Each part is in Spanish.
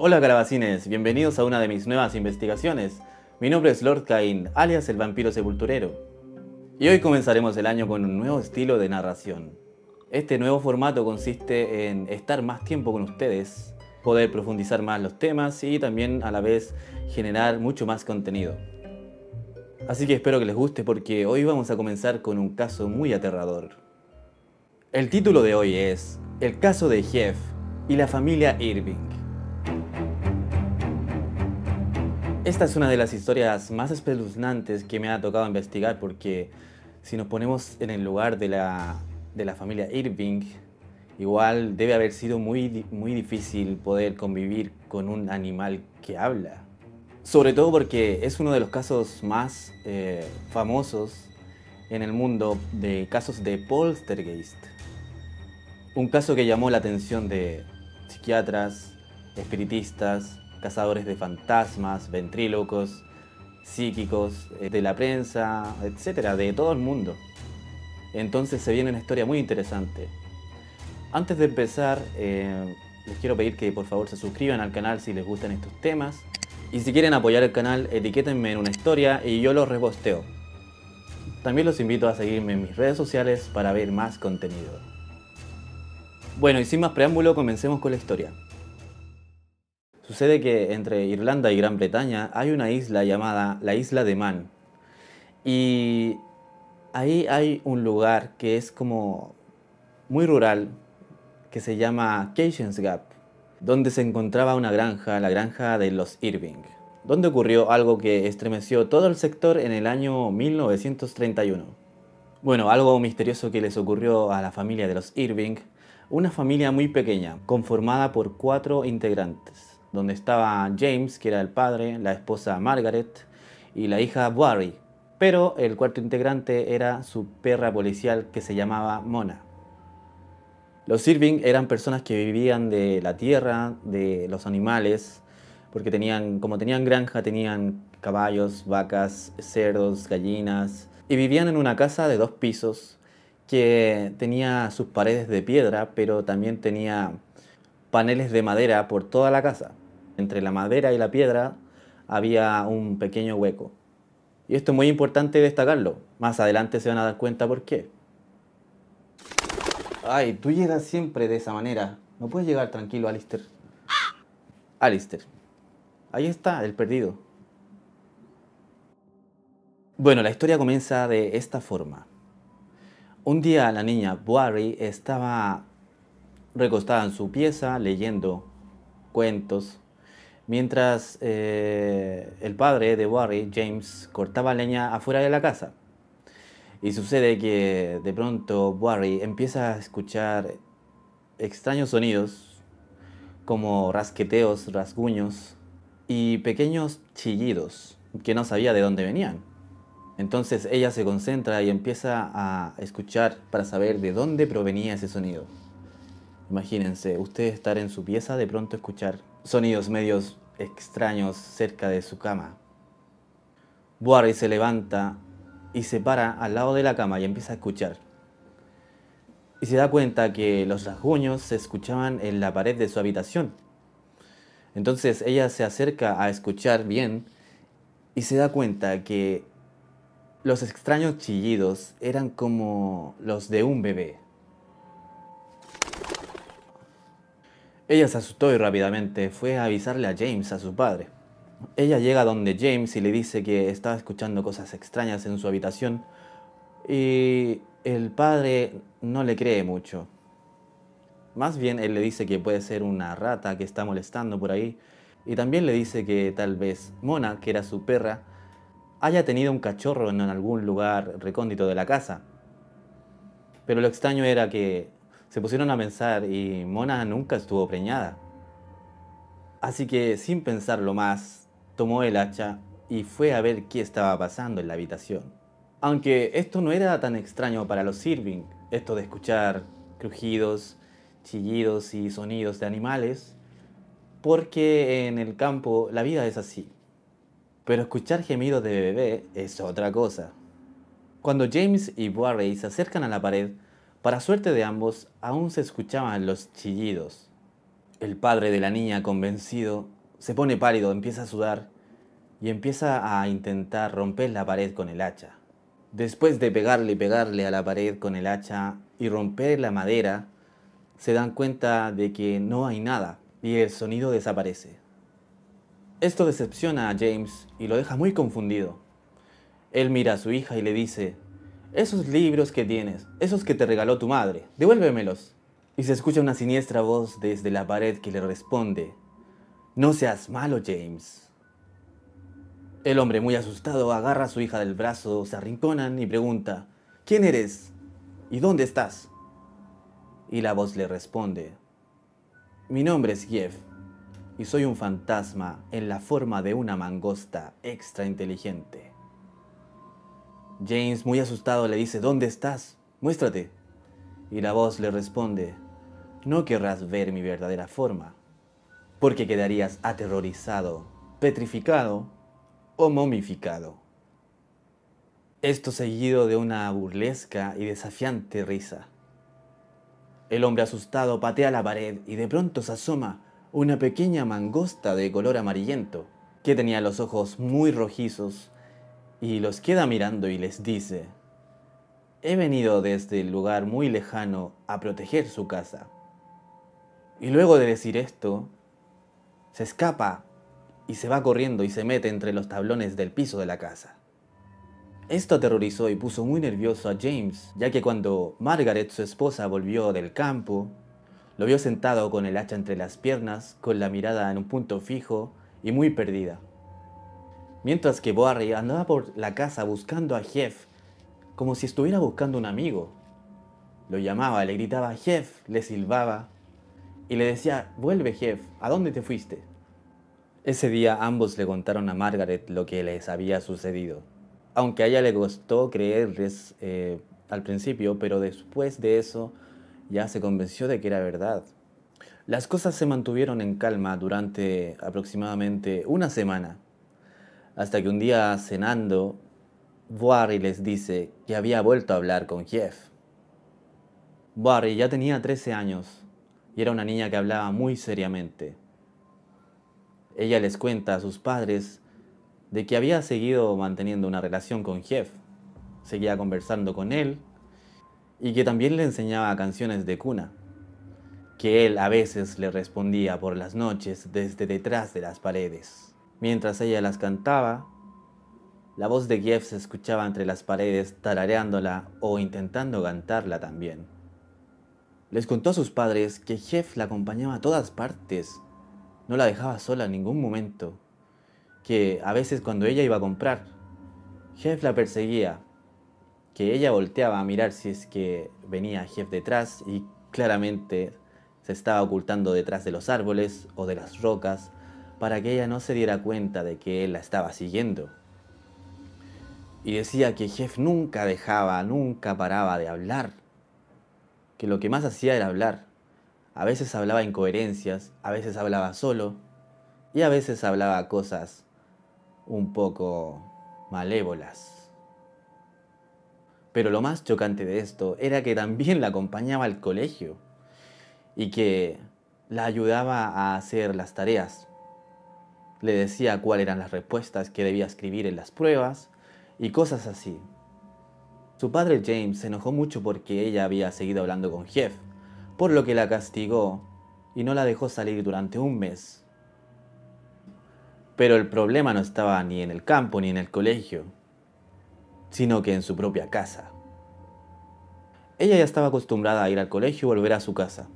Hola calabacines, bienvenidos a una de mis nuevas investigaciones. Mi nombre es Lord Cain, alias el vampiro sepulturero. Y hoy comenzaremos el año con un nuevo estilo de narración. Este nuevo formato consiste en estar más tiempo con ustedes, poder profundizar más los temas y también a la vez generar mucho más contenido. Así que espero que les guste porque hoy vamos a comenzar con un caso muy aterrador. El título de hoy es El caso de Jeff y la familia Irving. Esta es una de las historias más espeluznantes que me ha tocado investigar porque si nos ponemos en el lugar de la, de la familia Irving, igual debe haber sido muy, muy difícil poder convivir con un animal que habla. Sobre todo porque es uno de los casos más eh, famosos en el mundo de casos de poltergeist. Un caso que llamó la atención de psiquiatras, espiritistas, cazadores de fantasmas, ventrílocos, psíquicos, eh, de la prensa, etcétera, de todo el mundo. Entonces se viene una historia muy interesante. Antes de empezar, eh, les quiero pedir que por favor se suscriban al canal si les gustan estos temas. Y si quieren apoyar el canal, etiquétenme en una historia y yo los resbosteo. También los invito a seguirme en mis redes sociales para ver más contenido. Bueno, y sin más preámbulo, comencemos con la historia. Sucede que entre Irlanda y Gran Bretaña hay una isla llamada la isla de Man. Y ahí hay un lugar que es como muy rural, que se llama Cajun's Gap, donde se encontraba una granja, la granja de los Irving, donde ocurrió algo que estremeció todo el sector en el año 1931. Bueno, algo misterioso que les ocurrió a la familia de los Irving, una familia muy pequeña, conformada por cuatro integrantes donde estaba James, que era el padre, la esposa Margaret y la hija Barry. Pero el cuarto integrante era su perra policial que se llamaba Mona. Los Irving eran personas que vivían de la tierra, de los animales, porque tenían, como tenían granja, tenían caballos, vacas, cerdos, gallinas, y vivían en una casa de dos pisos que tenía sus paredes de piedra, pero también tenía paneles de madera por toda la casa. Entre la madera y la piedra había un pequeño hueco. Y esto es muy importante destacarlo. Más adelante se van a dar cuenta por qué. Ay, tú llegas siempre de esa manera. No puedes llegar tranquilo, Alistair. Alistair. Ahí está, el perdido. Bueno, la historia comienza de esta forma. Un día la niña Boari estaba recostada en su pieza leyendo cuentos mientras eh, el padre de Barry, James, cortaba leña afuera de la casa. Y sucede que de pronto Barry empieza a escuchar extraños sonidos, como rasqueteos, rasguños y pequeños chillidos que no sabía de dónde venían. Entonces ella se concentra y empieza a escuchar para saber de dónde provenía ese sonido. Imagínense, usted estar en su pieza, de pronto escuchar sonidos medios extraños cerca de su cama. Warri se levanta y se para al lado de la cama y empieza a escuchar. Y se da cuenta que los rasguños se escuchaban en la pared de su habitación. Entonces ella se acerca a escuchar bien y se da cuenta que los extraños chillidos eran como los de un bebé. Ella se asustó y rápidamente fue a avisarle a James, a su padre. Ella llega donde James y le dice que estaba escuchando cosas extrañas en su habitación y el padre no le cree mucho. Más bien él le dice que puede ser una rata que está molestando por ahí y también le dice que tal vez Mona, que era su perra, haya tenido un cachorro en algún lugar recóndito de la casa. Pero lo extraño era que se pusieron a pensar y Mona nunca estuvo preñada. Así que sin pensarlo más, tomó el hacha y fue a ver qué estaba pasando en la habitación. Aunque esto no era tan extraño para los Irving, esto de escuchar crujidos, chillidos y sonidos de animales, porque en el campo la vida es así. Pero escuchar gemidos de bebé es otra cosa. Cuando James y Warray se acercan a la pared, para suerte de ambos, aún se escuchaban los chillidos. El padre de la niña, convencido, se pone pálido, empieza a sudar y empieza a intentar romper la pared con el hacha. Después de pegarle y pegarle a la pared con el hacha y romper la madera, se dan cuenta de que no hay nada y el sonido desaparece. Esto decepciona a James y lo deja muy confundido. Él mira a su hija y le dice, esos libros que tienes, esos que te regaló tu madre, devuélvemelos. Y se escucha una siniestra voz desde la pared que le responde, No seas malo, James. El hombre, muy asustado, agarra a su hija del brazo, se arrinconan y pregunta, ¿quién eres? ¿Y dónde estás? Y la voz le responde, Mi nombre es Jeff, y soy un fantasma en la forma de una mangosta extra inteligente. James, muy asustado, le dice, ¿dónde estás? Muéstrate. Y la voz le responde, no querrás ver mi verdadera forma, porque quedarías aterrorizado, petrificado o momificado. Esto seguido de una burlesca y desafiante risa. El hombre asustado patea la pared y de pronto se asoma una pequeña mangosta de color amarillento, que tenía los ojos muy rojizos y los queda mirando y les dice, he venido desde el lugar muy lejano a proteger su casa. Y luego de decir esto, se escapa y se va corriendo y se mete entre los tablones del piso de la casa. Esto aterrorizó y puso muy nervioso a James, ya que cuando Margaret, su esposa, volvió del campo, lo vio sentado con el hacha entre las piernas, con la mirada en un punto fijo y muy perdida. Mientras que Barry andaba por la casa buscando a Jeff, como si estuviera buscando un amigo. Lo llamaba, le gritaba Jeff, le silbaba y le decía, vuelve Jeff, ¿a dónde te fuiste? Ese día ambos le contaron a Margaret lo que les había sucedido, aunque a ella le costó creerles eh, al principio, pero después de eso ya se convenció de que era verdad. Las cosas se mantuvieron en calma durante aproximadamente una semana hasta que un día cenando, Warry les dice que había vuelto a hablar con Jeff. Warry ya tenía 13 años y era una niña que hablaba muy seriamente. Ella les cuenta a sus padres de que había seguido manteniendo una relación con Jeff, seguía conversando con él y que también le enseñaba canciones de cuna, que él a veces le respondía por las noches desde detrás de las paredes. Mientras ella las cantaba, la voz de Jeff se escuchaba entre las paredes tarareándola o intentando cantarla también. Les contó a sus padres que Jeff la acompañaba a todas partes, no la dejaba sola en ningún momento, que a veces cuando ella iba a comprar, Jeff la perseguía, que ella volteaba a mirar si es que venía Jeff detrás y claramente se estaba ocultando detrás de los árboles o de las rocas para que ella no se diera cuenta de que él la estaba siguiendo. Y decía que Jeff nunca dejaba, nunca paraba de hablar, que lo que más hacía era hablar. A veces hablaba incoherencias, a veces hablaba solo y a veces hablaba cosas un poco malévolas. Pero lo más chocante de esto era que también la acompañaba al colegio y que la ayudaba a hacer las tareas le decía cuáles eran las respuestas que debía escribir en las pruebas y cosas así. Su padre James se enojó mucho porque ella había seguido hablando con Jeff, por lo que la castigó y no la dejó salir durante un mes. Pero el problema no estaba ni en el campo ni en el colegio, sino que en su propia casa. Ella ya estaba acostumbrada a ir al colegio y volver a su casa,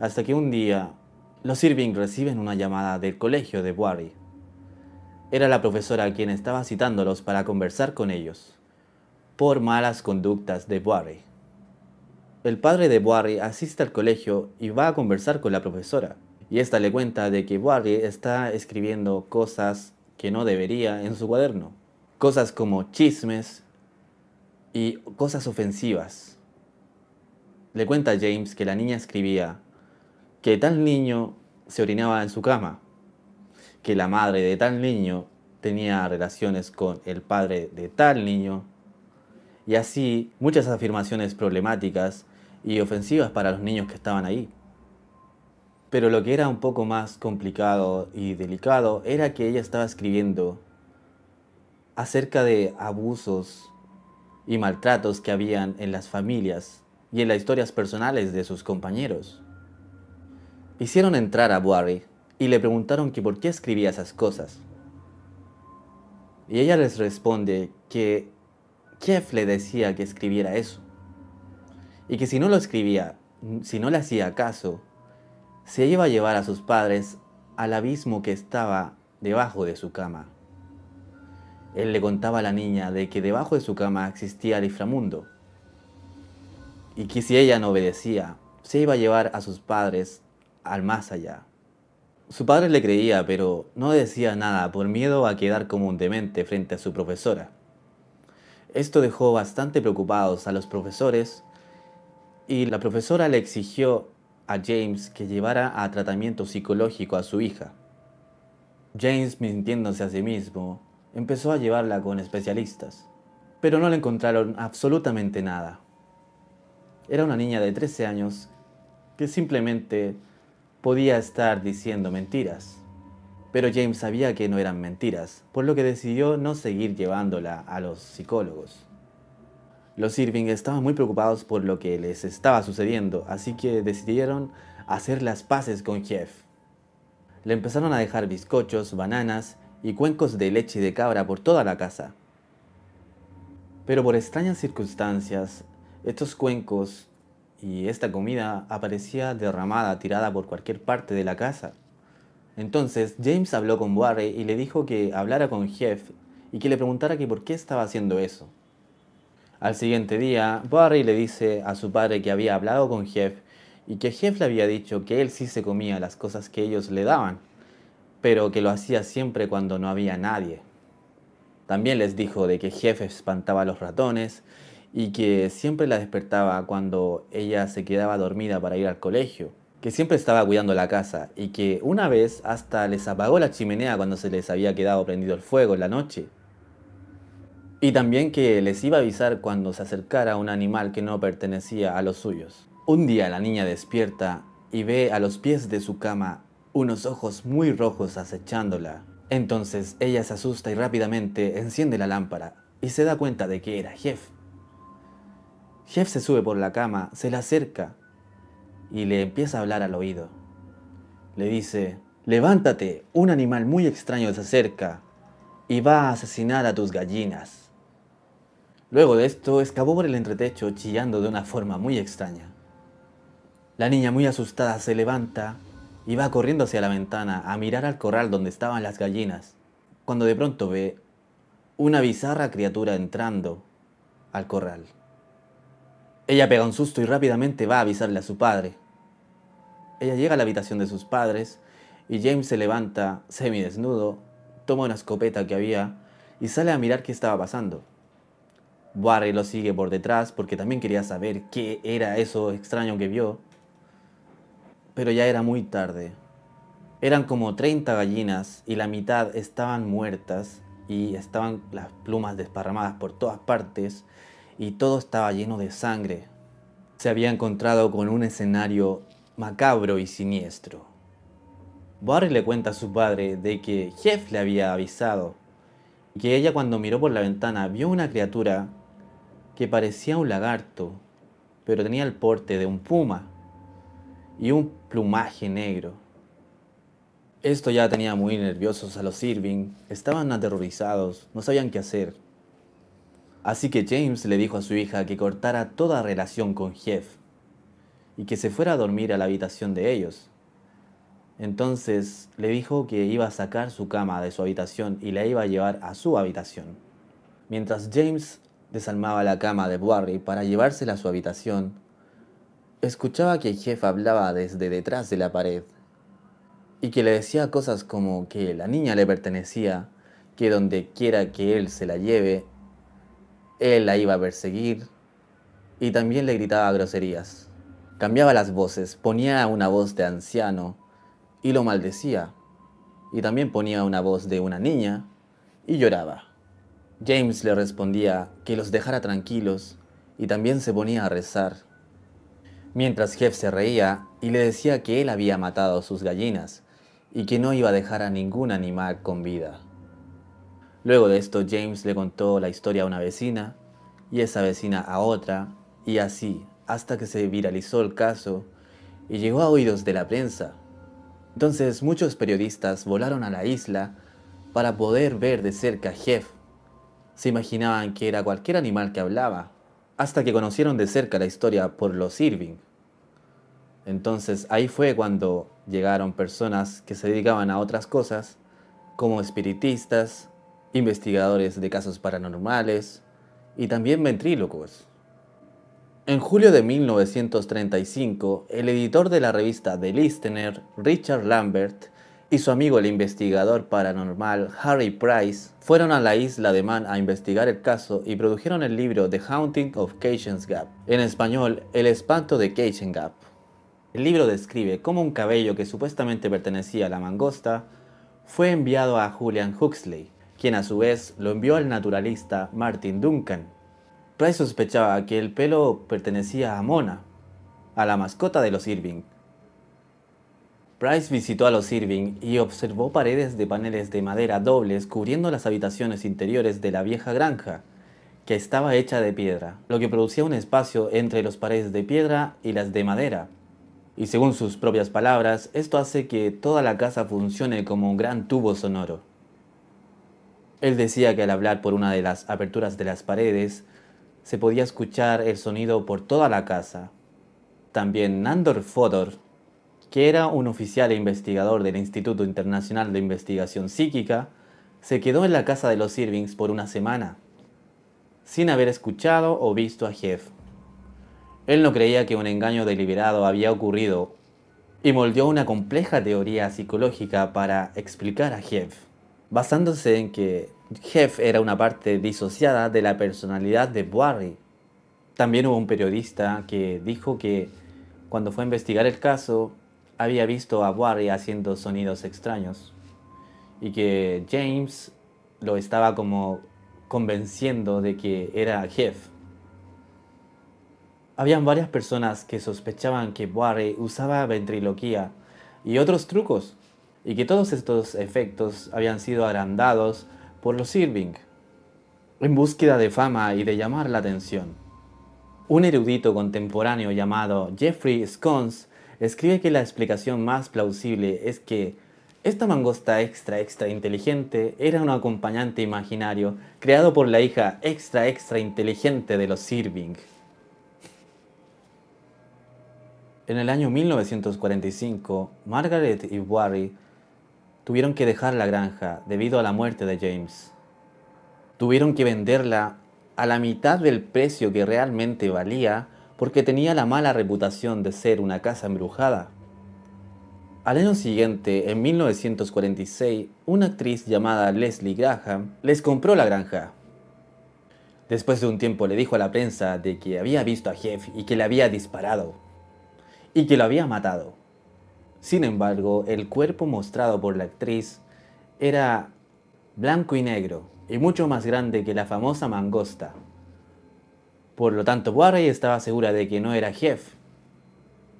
hasta que un día los Irving reciben una llamada del colegio de Buari. Era la profesora quien estaba citándolos para conversar con ellos, por malas conductas de Buari. El padre de Buari asiste al colegio y va a conversar con la profesora, y esta le cuenta de que Buari está escribiendo cosas que no debería en su cuaderno, cosas como chismes y cosas ofensivas. Le cuenta a James que la niña escribía que tal niño se orinaba en su cama, que la madre de tal niño tenía relaciones con el padre de tal niño, y así muchas afirmaciones problemáticas y ofensivas para los niños que estaban ahí. Pero lo que era un poco más complicado y delicado era que ella estaba escribiendo acerca de abusos y maltratos que habían en las familias y en las historias personales de sus compañeros. Hicieron entrar a Buari y le preguntaron que por qué escribía esas cosas. Y ella les responde que Jeff le decía que escribiera eso. Y que si no lo escribía, si no le hacía caso, se iba a llevar a sus padres al abismo que estaba debajo de su cama. Él le contaba a la niña de que debajo de su cama existía el inframundo. Y que si ella no obedecía, se iba a llevar a sus padres al más allá. Su padre le creía, pero no decía nada por miedo a quedar como un demente frente a su profesora. Esto dejó bastante preocupados a los profesores y la profesora le exigió a James que llevara a tratamiento psicológico a su hija. James, mintiéndose a sí mismo, empezó a llevarla con especialistas, pero no le encontraron absolutamente nada. Era una niña de 13 años que simplemente podía estar diciendo mentiras. Pero James sabía que no eran mentiras, por lo que decidió no seguir llevándola a los psicólogos. Los Irving estaban muy preocupados por lo que les estaba sucediendo, así que decidieron hacer las paces con Jeff. Le empezaron a dejar bizcochos, bananas y cuencos de leche de cabra por toda la casa. Pero por extrañas circunstancias, estos cuencos y esta comida aparecía derramada, tirada por cualquier parte de la casa. Entonces James habló con Barry y le dijo que hablara con Jeff y que le preguntara que por qué estaba haciendo eso. Al siguiente día, Barry le dice a su padre que había hablado con Jeff y que Jeff le había dicho que él sí se comía las cosas que ellos le daban, pero que lo hacía siempre cuando no había nadie. También les dijo de que Jeff espantaba a los ratones y que siempre la despertaba cuando ella se quedaba dormida para ir al colegio, que siempre estaba cuidando la casa y que una vez hasta les apagó la chimenea cuando se les había quedado prendido el fuego en la noche. Y también que les iba a avisar cuando se acercara un animal que no pertenecía a los suyos. Un día la niña despierta y ve a los pies de su cama unos ojos muy rojos acechándola. Entonces ella se asusta y rápidamente enciende la lámpara y se da cuenta de que era Jeff, Jeff se sube por la cama, se la acerca y le empieza a hablar al oído. Le dice, levántate, un animal muy extraño se acerca y va a asesinar a tus gallinas. Luego de esto, escapó por el entretecho chillando de una forma muy extraña. La niña muy asustada se levanta y va corriendo hacia la ventana a mirar al corral donde estaban las gallinas, cuando de pronto ve una bizarra criatura entrando al corral. Ella pega un susto y rápidamente va a avisarle a su padre. Ella llega a la habitación de sus padres y James se levanta semidesnudo, toma una escopeta que había y sale a mirar qué estaba pasando. Barry lo sigue por detrás porque también quería saber qué era eso extraño que vio. Pero ya era muy tarde. Eran como 30 gallinas y la mitad estaban muertas y estaban las plumas desparramadas por todas partes y todo estaba lleno de sangre. Se había encontrado con un escenario macabro y siniestro. Barry le cuenta a su padre de que Jeff le había avisado y que ella cuando miró por la ventana vio una criatura que parecía un lagarto, pero tenía el porte de un puma y un plumaje negro. Esto ya tenía muy nerviosos a los Irving, estaban aterrorizados, no sabían qué hacer. Así que James le dijo a su hija que cortara toda relación con Jeff y que se fuera a dormir a la habitación de ellos. Entonces le dijo que iba a sacar su cama de su habitación y la iba a llevar a su habitación. Mientras James desalmaba la cama de Barry para llevársela a su habitación, escuchaba que Jeff hablaba desde detrás de la pared y que le decía cosas como que la niña le pertenecía, que donde quiera que él se la lleve, él la iba a perseguir y también le gritaba groserías. Cambiaba las voces, ponía una voz de anciano y lo maldecía. Y también ponía una voz de una niña y lloraba. James le respondía que los dejara tranquilos y también se ponía a rezar. Mientras Jeff se reía y le decía que él había matado a sus gallinas y que no iba a dejar a ningún animal con vida. Luego de esto James le contó la historia a una vecina y esa vecina a otra y así hasta que se viralizó el caso y llegó a oídos de la prensa. Entonces muchos periodistas volaron a la isla para poder ver de cerca a Jeff. Se imaginaban que era cualquier animal que hablaba, hasta que conocieron de cerca la historia por los Irving. Entonces ahí fue cuando llegaron personas que se dedicaban a otras cosas, como espiritistas, investigadores de casos paranormales y también ventrílocos. En julio de 1935, el editor de la revista The Listener, Richard Lambert, y su amigo el investigador paranormal Harry Price fueron a la isla de Man a investigar el caso y produjeron el libro The Haunting of Cajun's Gap, en español El espanto de Cajun Gap. El libro describe cómo un cabello que supuestamente pertenecía a la mangosta fue enviado a Julian Huxley, quien a su vez lo envió al naturalista Martin Duncan. Price sospechaba que el pelo pertenecía a Mona, a la mascota de los Irving. Price visitó a los Irving y observó paredes de paneles de madera dobles cubriendo las habitaciones interiores de la vieja granja, que estaba hecha de piedra, lo que producía un espacio entre las paredes de piedra y las de madera. Y según sus propias palabras, esto hace que toda la casa funcione como un gran tubo sonoro. Él decía que al hablar por una de las aperturas de las paredes, se podía escuchar el sonido por toda la casa. También Nandor Fodor, que era un oficial e investigador del Instituto Internacional de Investigación Psíquica, se quedó en la casa de los Irvings por una semana, sin haber escuchado o visto a Jeff. Él no creía que un engaño deliberado había ocurrido y moldeó una compleja teoría psicológica para explicar a Jeff basándose en que Jeff era una parte disociada de la personalidad de Warry. También hubo un periodista que dijo que cuando fue a investigar el caso había visto a Barry haciendo sonidos extraños y que James lo estaba como convenciendo de que era Jeff. Habían varias personas que sospechaban que Warry usaba ventriloquía y otros trucos y que todos estos efectos habían sido agrandados por los Irving, en búsqueda de fama y de llamar la atención. Un erudito contemporáneo llamado Jeffrey Scones escribe que la explicación más plausible es que esta mangosta extra extra inteligente era un acompañante imaginario creado por la hija extra extra inteligente de los Irving. En el año 1945, Margaret y Warry tuvieron que dejar la granja debido a la muerte de James. Tuvieron que venderla a la mitad del precio que realmente valía porque tenía la mala reputación de ser una casa embrujada. Al año siguiente, en 1946, una actriz llamada Leslie Graham les compró la granja. Después de un tiempo le dijo a la prensa de que había visto a Jeff y que le había disparado y que lo había matado. Sin embargo, el cuerpo mostrado por la actriz era blanco y negro y mucho más grande que la famosa mangosta. Por lo tanto, Warrey estaba segura de que no era Jeff.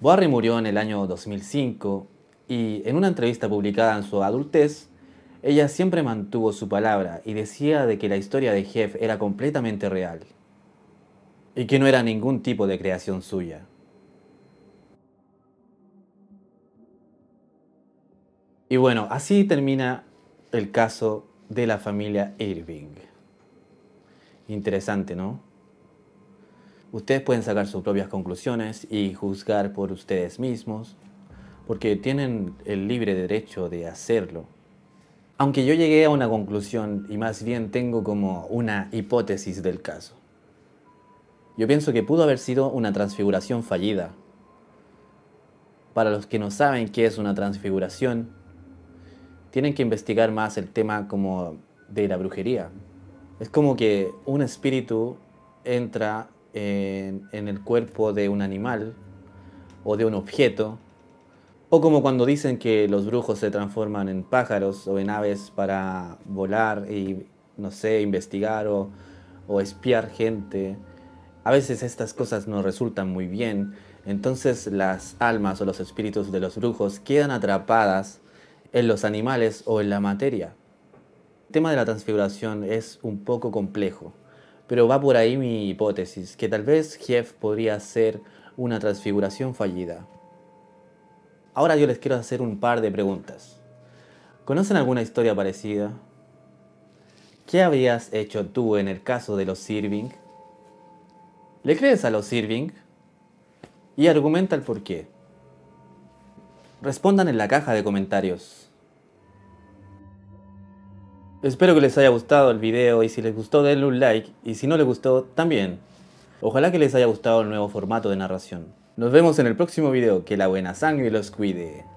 Warrey murió en el año 2005 y en una entrevista publicada en su adultez, ella siempre mantuvo su palabra y decía de que la historia de Jeff era completamente real y que no era ningún tipo de creación suya. Y bueno, así termina el caso de la familia Irving. Interesante, ¿no? Ustedes pueden sacar sus propias conclusiones y juzgar por ustedes mismos, porque tienen el libre derecho de hacerlo. Aunque yo llegué a una conclusión y más bien tengo como una hipótesis del caso. Yo pienso que pudo haber sido una transfiguración fallida. Para los que no saben qué es una transfiguración, tienen que investigar más el tema como de la brujería. Es como que un espíritu entra en, el cuerpo de un animal o de un objeto, o como cuando dicen que los brujos se transforman en pájaros o en aves para volar y, no sé, investigar o, o espiar gente. A veces estas cosas no resultan muy bien, entonces las almas o los espíritus de los brujos quedan atrapadas en los animales o en la materia. El tema de la transfiguración es un poco complejo, pero va por ahí mi hipótesis, que tal vez Jeff podría ser una transfiguración fallida. Ahora yo les quiero hacer un par de preguntas. ¿Conocen alguna historia parecida? ¿Qué habrías hecho tú en el caso de los Sirving? ¿Le crees a los Sirving? Y argumenta el porqué. Respondan en la caja de comentarios. Espero que les haya gustado el video y si les gustó denle un like y si no les gustó también. Ojalá que les haya gustado el nuevo formato de narración. Nos vemos en el próximo video, que la buena sangre los cuide.